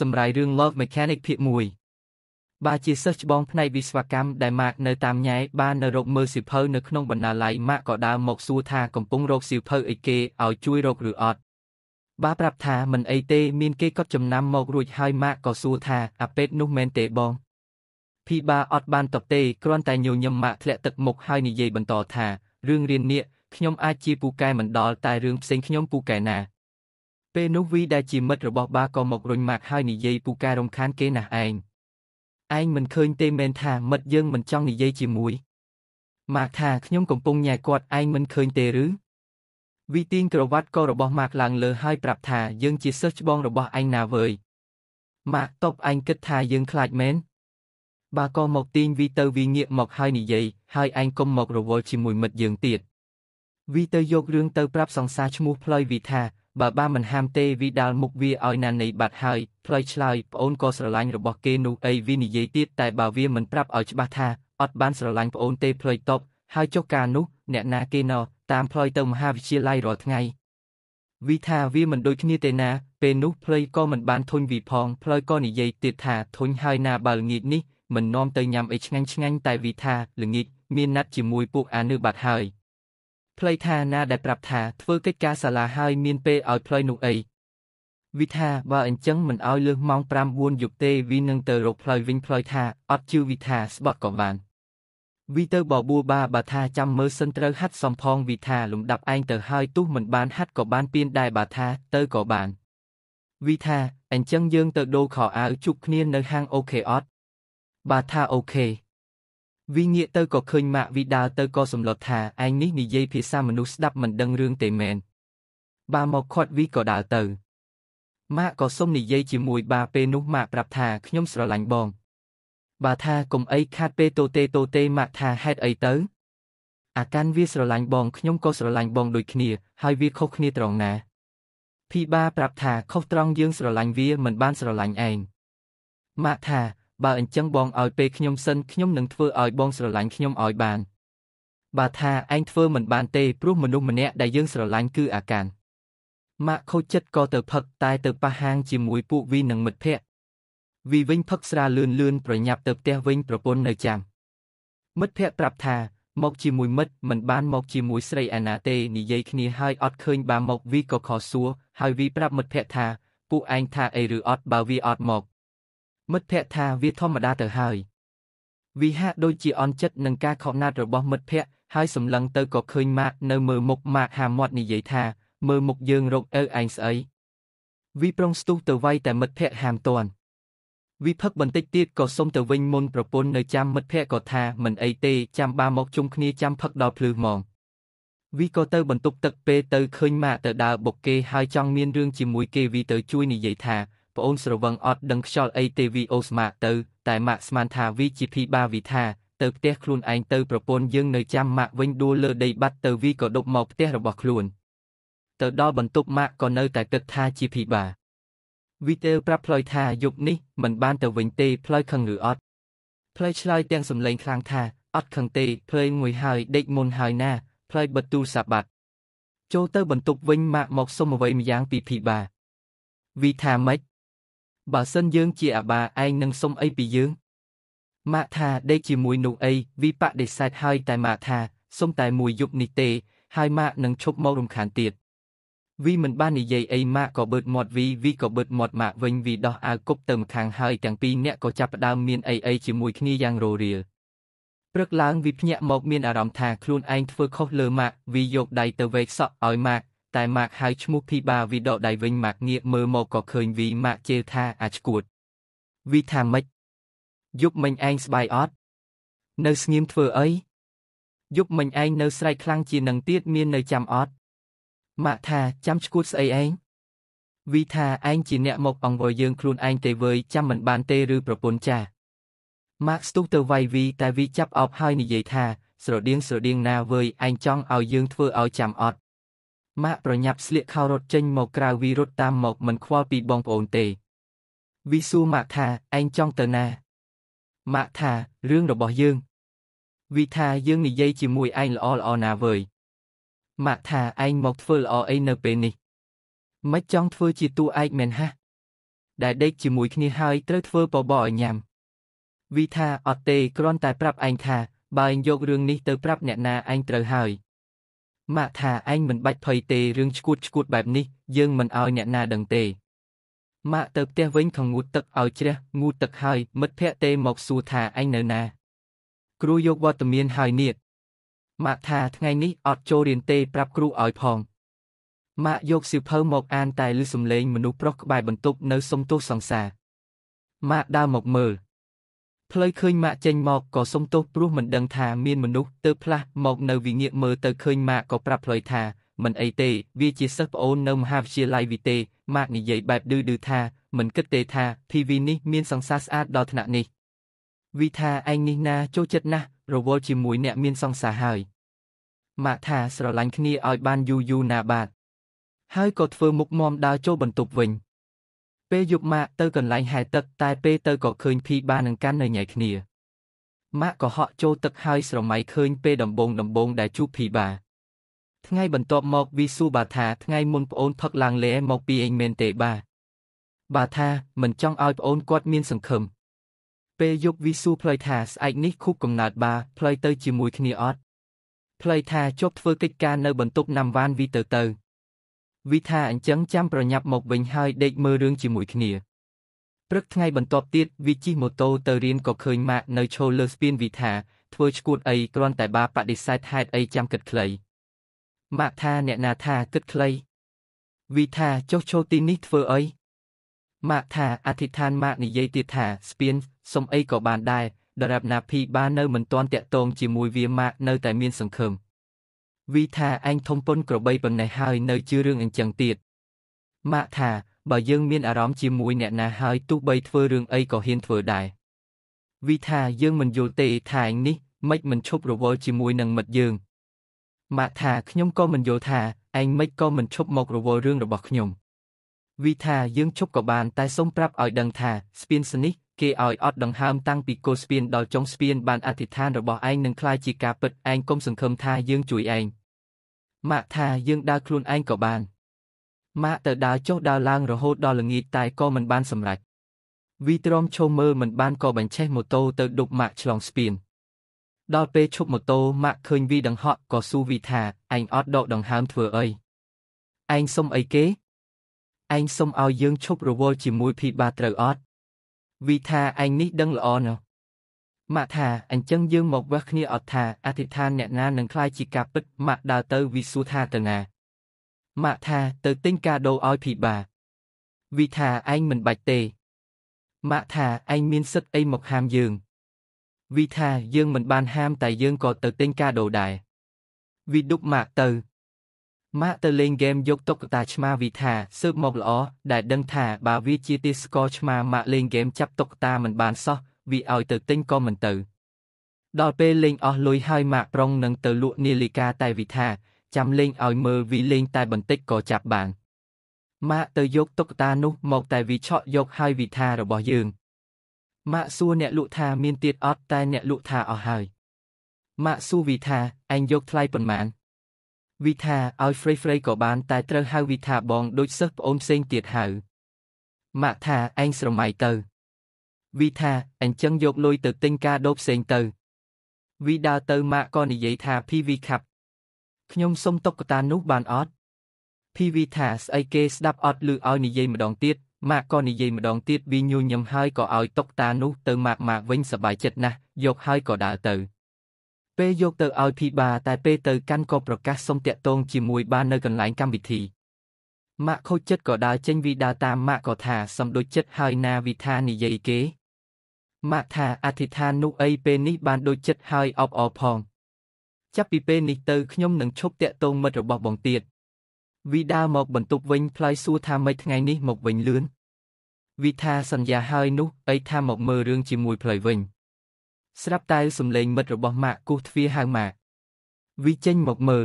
សម្រាប់រឿង Love Mechanic ភាគ1បាទជាសិស្សច្បងផ្នែកវិស្វកម្មដែល Mark នៅតាមញ៉ែបាននៅរកមើលសៀវភៅនៅក្នុងបណ្ណាល័យ Mark ក៏ដើរមកសួរថាកំពុងរកសៀវភៅអីគេឲ្យជួយរកឬអត់បាទប្រាប់ថាមិនអីទេ មានគេកត់ចំណាំមក រួចហើយ Mark ក៏សួរថាអាពេតនោះមែនទេបងភីបាអត់បានតបទេគ្រាន់តែញញឹម Mark ធ្លាក់ទឹកមុខហើយនិយាយបន្តថារឿងរៀននេះខ្ញុំអាចជាពូកែមិនដល់តែរឿងផ្សេងខ្ញុំពូកែណាស់ពេលនោះវីដែលជាមិត្តរបស់បាក៏មករុញម៉ាក់ហើយនិយាយពូការរំខានគេណាស់ឯងឯងមិនឃើញទេមែនថាមិត្តយើងមិនចង់និយាយជាមួយម៉ាក់ថាខ្ញុំកំពុងញ៉ែគាត់ឯងមិនឃើញទេឬវីទីងក្រវ៉ាត់ក៏របស់ម៉ាក់ឡើងលើហើយប្រាប់ថាយើងជាសិស្សច្បងរបស់ឯងណាវើយម៉ាក់តបឯងគិតថាយើងខ្លាចមែនបាក៏មកទាញវីទៅវីងាកមកហើយនិយាយហើយឯងកុំមករវល់ជាមួយមិត្តយើងទៀតវីទៅយករឿងទៅប្រាប់សង្សារឈ្មោះផ្លូវវីថាបើបានមិនហាមទេវាដាល់មុខវាឲ្យណានៃបាត់ហើយព្រៃឆ្លើយប្អូនក៏ស្រឡាញ់របស់គេនោះអីវានិយាយទៀតតែបើវាមិនប្រាប់ឲ្យច្បាស់ថាអត់បានស្រឡាញ់ប្អូនទេព្រៃតបហើយចុះការនោះអ្នកណាគេណោតាមផ្លូវទៅមហាវិទ្យាល័យរាល់ថ្ងៃវិថាវាមិនដូចគ្នាទេណាពេលនោះផ្លូវក៏មិនបានធុញវិផងផ្លូវក៏និយាយទៀតថាធុញហើយណាបើល្ងាចនេះមិននាំទៅញ៉ាំអីឆ្ងាញ់ឆ្ងាញ់តែវិថាល្ងាចមានណាត់ជាមួយពួកអានឺបាត់ហើយផ្លូវថាណាដែលប្រាប់ថាធ្វើកិច្ចការសាលាហើយមានពេលឲ្យផ្លូវនោះអីវិថាបើអញ្ចឹងមិនឲ្យលើសម៉ោង5-4យប់ទេវានឹងទៅរកផ្លូវវិញផ្លូវថាអត់ជឿវិថាស្បត់ក៏បាន វិទៅបបួបា បាថាចាំមើលសិនត្រូវហាត់សំផង វិថា លំដាប់ឯងទៅហើយទោះមិនបានហាត់ក៏បានពៀនដែរបាថា ទៅក៏បានវិថាអញ្ចឹងយើងទៅដូរខោអាវជួបគ្នានៅហាងអូខេអត់បាថាអូខេវិងាកទៅក៏ឃើញម៉ាក់វីដាលទៅក៏សំឡត់ថាឯងនេះនិយាយភាសាមនុស្សស្ដាប់មិនដឹងរឿងទេមែនបាមកខាត់វីក៏ដើរទៅម៉ាក់ក៏សុំនិយាយជាមួយបាពេលនោះម៉ាក់ប្រាប់ថាខ្ញុំស្រឡាញ់បង បាថាកុំអីខាតពេលតូទេតូទេម៉ាក់ថាហេតុអីទៅអាកាន់វាស្រឡាញ់បងខ្ញុំក៏ស្រឡាញ់បងដូចគ្នា ហើយវាខុសគ្នាត្រង់ណា ភីបាប្រាប់ថាខុសត្រង់យើងស្រឡាញ់វាមិនបានស្រឡាញ់ឯងម៉ាក់ថាបើអញ្ចឹងបងឲ្យពេលខ្ញុំសិនខ្ញុំនឹងធ្វើឲ្យបងស្រឡាញ់ខ្ញុំឲ្យបានបើថាឯងធ្វើមិនបានទេព្រោះមនុស្សម្នាក់ដែលយើងស្រឡាញ់គឺអាកានម៉ាក់ខូចចិត្តក៏ទៅផឹកតែទៅប៉ះហាងជាមួយពួកវីនិងមិត្តភ័ក្តិវីវិញផឹកស្រាលឿនលឿនប្រញាប់ទៅផ្ទះវិញប្រពន្ធនៅចាំមិត្តភ័ក្តិប្រាប់ថាមកជាមួយមិត្តមិនបាន មកជាមួយស្រីអាណាទេនិយាយគ្នាហើយអត់ឃើញបា មកវីក៏ខសួរហើយវីប្រាប់មិត្តភ័ក្តិថា ពួកឯងថាអីឬអត់បើវីអត់មកមិត្តភក្តិថាវាធម្មតាទៅហើយវាហាក់ដូចជាអន់ចិត្តនឹងការខកណាត់របស់ មិត្តភក្តិហើយសម្លឹងទៅក៏ឃើញម៉ាកនៅមើលមុខម៉ាកហាមាត់និយាយថាមើលមុខយើងរកអើឯងស្អីវីប្រុងស្ទុះទៅវាយតែមិត្តភក្តិហាមទាន់វីផឹកបន្តិចទៀតក៏សុំទៅវិញមុនប្រពន្ធនៅចាំមិត្តភក្តិក៏ថាមិនអីទេចាំបាមកជុំគ្នាចាំផឹកដល់ភ្លឺហ្មងវីក៏ទៅបន្ទប់ទឹកពេលទៅឃើញម៉ាកទៅដើរបុកគេហើយចង់មានរឿងជាមួយគេវីទៅជួយនិយាយថាប្អូនស្រវឹងអត់ដឹងខ្យល់អីទេវីអូស្មាក់ទៅតែម៉ាក់ស្មានថាវីជាភីបាវីថាទៅផ្ទះខ្លួនឯងទៅប្រពន្ធយើងនៅចាំម៉ាក់វិញដួលលើដីបាត់ទៅវីក៏ដប់មកផ្ទះរបស់ខ្លួនទៅដល់បន្ទប់ម៉ាក់ក៏នៅតែគិតថាជាភីបា វីទើប្រាប់ផ្លយថាយប់នេះមិនបានទៅវិញ ទេផ្លយខឹងឬអត់ផ្លយឆ្លើយទាំងសំឡេងខ្លាំងថាអត់ខឹងទេផ្លយមួយហើយដេកមុនហើយណាផ្លយបិទទូរស័ព្ទបាត់ចូលទៅ បន្ទប់វិញម៉ាក់មកសុំអ្វីម្យ៉ាងពីភីបាវីថាម៉េចបើសិនយើងជាអាបាឯងនឹងសុំអីពីយើងម៉ាក់ថាដេកជាមួយនោះអីវិបដិសេធហើយតែម៉ាក់ថាសុំតែមួយយប់នេះទេ ហើយម៉ាក់នឹងឈប់មករំខានទៀតវីមិនបាននិយាយអីម៉ាក់ក៏បឺតមាត់វីវីក៏បឺតមាត់ម៉ាក់វិញវីដោះអាវគប់ទៅម្ខាងហើយទាំងពីរអ្នកក៏ចាប់ផ្ដើមមានអីអីជាមួយគ្នាយ៉ាងររាលព្រឹកឡើងវីភ្ញាក់មកមានអារម្មណ៍ថាខ្លួនឯងធ្វើខុសលើម៉ាក់វីយកដៃទៅវែកសក់ឲ្យម៉ាក់តែម៉ាកហៅឈ្មោះ P3 វិដកដៃវិញម៉ាកងាកមើលមកក៏ឃើញវីម៉ាកជេលថាអាចគួតវីថាម៉េចយប់មិញឯងស្បាយអត់នៅស្ងៀមធ្វើអីយប់មិញឯងនៅស្រែកខ្លាំងជាងនឹងទៀតមាននៅចាំអត់ម៉ាក់ថាចាំឈួតស្អីឯងវីថាឯងជាអ្នកមកអង្វរយើងខ្លួនឯងទេវើយចាំមិនបានទេឬប្រពន្ធចាស់ម៉ាក់ស្ទុះទៅវាយវីតែវីចាប់អោបហើយនិយាយថាស្រដៀងស្រដៀងណាវើយឯងចង់ឲ្យយើងធ្វើឲ្យចាំអត់ម៉ាក់ប្រញាប់ស្លៀកខោរត់ចេញមកក្រៅវិរត់តាមមកមិនខ្វល់ពីបងប្អូនទេ វិសួរម៉ាក់ថាឯងចង់ទៅណាម៉ាក់ថារឿងរបស់យើង វិថាយើងនិយាយជាមួយឯងល្អល្អណាវើយម៉ាក់ថាឯងមកធ្វើល្អអីនៅពេលនេះមិនចង់ធ្វើជាតួឯកមែនហ่ะដែលដេកជាមួយគ្នាហើយត្រូវធ្វើបបអញញ៉ាំ វិថាអត់ទេគ្រាន់តែប្រាប់ឯងថាបើឯងយករឿងនេះទៅប្រាប់អ្នកណាឯងត្រូវហើយម៉ាក់ថាឯងមិនបាច់ភ័យទេរឿងឈួតឈួតបែបនេះយើងមិនឲ្យអ្នកណាដឹងទេម៉ាក់ទៅផ្ទះវិញខងូតទឹកឲ្យជ្រះងូតទឹកហើយមិត្តភ័ក្តិទេមកសួរថាឯងនៅណា គ្រូយកវត្តមានហើយនេះម៉ាក់ថាថ្ងៃនេះអត់ចូលរៀនទេប្រាប់គ្រូឲ្យផងម៉ាក់យកសៀវភៅមកអានតែលឺសំឡេងមនុស្សប្រុសក្បែរបន្ទប់នៅសុំទោសសង្សារម៉ាក់ដើរមកមើលផ្លូវឃើញម៉ាក់ចេញមកក៏សុំទោសព្រោះមិនដឹងថាមានមនុស្សទៅផ្លាស់មក នៅវិងាកមើលទៅឃើញម៉ាក់ក៏ប្រាប់ផ្លូវថាមិនអីទេវាជាសិស្សប្អូននៅមហាវិទ្យាល័យវិទេម៉ាក់និយាយបែបឌឺឌឺថាមិនគិតទេថា PV នេះមានសង្សារស្អាតដល់ថ្នាក់នេះវិថាឯងនេះណា ចូលចិត្តណាស់រវល់ជាមួយអ្នកមានសង្សារហើយម៉ាក់ថាស្រឡាញ់គ្នាឲ្យបានយូរយូរណាបាទហើយក៏ធ្វើមុខមមដើរចូលបន្ទប់វិញពេលយប់ម៉ាក់ទៅកន្លែងហែទឹកតែពេលទៅក៏ឃើញភីបានឹងកាន់នៅញ៉ៃគ្នាម៉ាក់ក៏ហក់ចូលទឹកហើយស្រមៃឃើញ ពេលដំបងដំបងដែលជួបភីបាថ្ងៃបន្ទាប់មកវីស៊ូបាថាថ្ងៃមុនប្អូនផឹកឡើងលេមកពីឯងមែនទេបា បាថាមិនចង់ឲ្យប្អូនគាត់មានសង្ឃឹមពេលយប់វីស៊ូផ្លូវថាស្អែកនេះខូបកំណើតបាផ្លូវទៅជាមួយគ្នាអត់ផ្លូវថាជប់ធ្វើកិច្ចការនៅបន្ទប់ណាំវ៉ានវីទៅទៅវិថាអញ្ចឹងចាំប្រញាប់ មកវិញហើយដេកមើលរឿងជាមួយគ្នាព្រឹកថ្ងៃបន្ទាប់ទៀតវិជិះម៉ូតូទៅរៀនក៏ឃើញម៉ាក់នៅឈរលើស្ពានវិថា ធ្វើឈួតអីគ្រាន់តែ បាបដិសេធហេតុអីចាំគិតខ្លីម៉ាក់ថាអ្នកណាថាគិតខ្លីវិថាចុះឈរទីនេះធ្វើអីម៉ាក់ថាអធិដ្ឋានម៉ាក់និយាយទៀតថា ស្ពានសុំអីក៏បានដែរដរាបណាភីបាននៅមិនទាន់តាក់ទងជាមួយវាម៉ាក់នៅតែមានសង្ឃឹមវីថាឯងធំប៉ុនក្របីប៉ុណ្ណេះហើយនៅជឿរឿងអញ្ចឹងទៀតម៉ាក់ថា បើយើងមានអារម្មណ៍ជាមួយអ្នកណាហើយទោះបីធ្វើរឿងអីក៏ហ៊ានធ្វើដែរវីថាយើងមិនយល់ទេថាឯងនេះមិនមិនឈប់រវល់ជាមួយនឹងមិត្តយើងម៉ាក់ថាខ្ញុំក៏មិនយល់ថាឯងមិនក៏មិនឈប់មករវល់រឿងរបស់ខ្ញុំវីថាយើងឈប់ក៏បានតែសូមប្រាប់ឲ្យដឹងថាស្ពានសនេះគេឲ្យអត់ដង្ហើមតាំងពីគល់ស្ពានដល់ចុងស្ពានបានអធិដ្ឋានរបស់ឯងនឹងคล้ายជាការពិតឯងកុំសង្ឃឹមថាយើងជួយឯង។ Mạc thà dương đa khuôn anh cậu bàn. Mạc tờ đá cho đa lang rồi hô đo là nghi tài co mình ban sầm rạch. Vì trong châu mơ mình ban co bánh che một tô tờ đục mạc chlong spin. Đo pê chụp một tô mạc khơi vi đằng họ có su vi thà, anh ót độ đằng hám thừa ơi. Anh xong ấy kế. Anh xong ao dương chụp rồi vô chỉ mùi phi ba trời ót. Vì thà anh nít đăng lọ nào. មកថាអញ្ចឹងយើងមកវេះគ្នាអត់ថាអធិដ្ឋានអ្នកណានឹងខ្លាយជាការពិតមកដើរទៅវិសួរថាទៅណាមកថាទៅទិញកាដូឲ្យភីបាវិថាឯងមិនបាច់ទេមកថាឯងមានសិទ្ធអីមកហាមយើងវិថាយើងមិនបានហាមតែយើងក៏ទៅទិញកាដូដែរវិឌុកមកទៅមកទៅលេងហ្គេមយកតុក្កតាឆ្មាវិថាស៊ើបមកល្អដែលដឹងថាបើវាជាទីស្គាល់ឆ្មាមកលេងហ្គេមចាប់តុក្កតាមិនបានសោះវាឲ្យទៅទិញក៏មិនទៅ ដល់ពេលលេងអស់លុយហើយម៉ាក់ប្រុងនឹងទៅលក់នាឡិកាតែវិថាចាំលេងឲ្យមើលវាលេង តែបន្តិចក៏ចាប់បានម៉ាក់ទៅយកតុក្កតានោះមកតែវាឆក់យកហើយវិថារបស់យើងម៉ាក់សួរអ្នកលក់ថាមានទៀតអត់តែអ្នកលក់ថាអស់ហើយម៉ាក់សួរវិថាឯងយកថ្លៃប៉ុន្មាន វិថាឲ្យហ្វ្រេហ្វ្រេក៏បាន តែត្រូវហៅវិថាបង ដូចសិស្សប្អូនផ្សេងទៀតហៅម៉ាក់ថាឯងស្រមៃទៅវីថាអញ្ចឹងយកលុយទៅទិញការដូបផ្សេងទៅវីដើរទៅម៉ាក់ក៏និយាយថា PV Cup ខ្ញុំសុំតុក្កតានោះបានអត់ PV ថាស្អីគេស្ដាប់អត់ឮឲ្យនិយាយម្ដងទៀតម៉ាក់ក៏និយាយម្ដងទៀតវាញញឹមហើយក៏ឲ្យតុក្កតានោះទៅម៉ាក់ម៉ាក់វិញសប្បាយចិត្តណាស់យកហើយក៏ដើរទៅពេលយកទៅឲ្យភីបាតែពេលទៅកាន់ក៏ប្រកាសសុំតាក់ទងជាមួយបាននៅកន្លែងកម្មវិធីម៉ាក់ខូចចិត្តក៏ដើរចេញវីដើរតាមម៉ាក់ក៏ថាសំដូចចិត្តហើយណាវិថានិយាយគេម៉ាក់ថាអធិដ្ឋាននោះអីពេលនេះបានដូចចិត្តហើយអបអរផងចាប់ពីពេលនេះទៅខ្ញុំនឹងឈប់តាក់ទងមិត្តរបស់បងទៀតវីដាមក បន្ទប់វិញ ផ្លៃសួរថាម៉េចថ្ងៃនេះមកវិញលឿនវីថាសន្យាហើយ នោះអីថាមកមើលរឿងជាមួយផ្លៃវិញស្រាប់តែសំឡេងមិត្តរបស់ម៉ាក់គោះទ្វារហៅម៉ាក់វីចេញមកមើល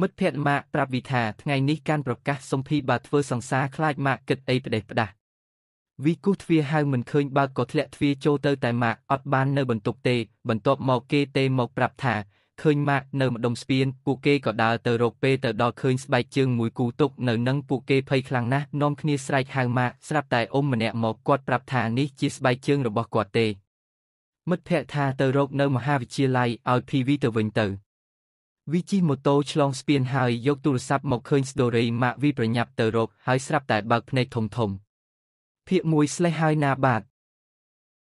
មិត្តភក្តិម៉ាក់ប្រាប់វីថាថ្ងៃនេះការប្រកាសសម្ភីបាធ្វើសង្សារខ្លាចម៉ាក់គិតអីផ្ដេសផ្ដាស់វីគូទ្វាហៅមិនឃើញបើកក៏ធ្លាក់ទ្វាចូលទៅតែម៉ាក់អត់បាន នៅបន្ទប់ទេបន្ទាប់មកគេទេមកប្រាប់ថាឃើញម៉ាក់នៅម្ដុំស្ពាន ពួកគេក៏ដើរទៅរកពេលទៅដល់ឃើញស្បែកជើងមួយគូទុកនៅនឹងពួកគេភ័យខ្លាំងណាស់នាំគ្នាស្រែកហៅម៉ាក់ស្រាប់តែអ៊ុំម្នាក់មកគាត់ប្រាប់ថានេះជាស្បែកជើងរបស់គាត់ទេមិត្តភ័ក្តិថាទៅរកនៅមហាវិទ្យាល័យឲ្យ PV ទៅវិញទៅវិជីម៉ូតូឆ្លងស្ពានហើយយកទូរស័ព្ទមកឃើញស្តូរីម៉ាក់វិប្រញាប់ទៅរកហើយស្រាប់តែបើកភ្នែកធំធំ Phía mùi slay hai na bạc.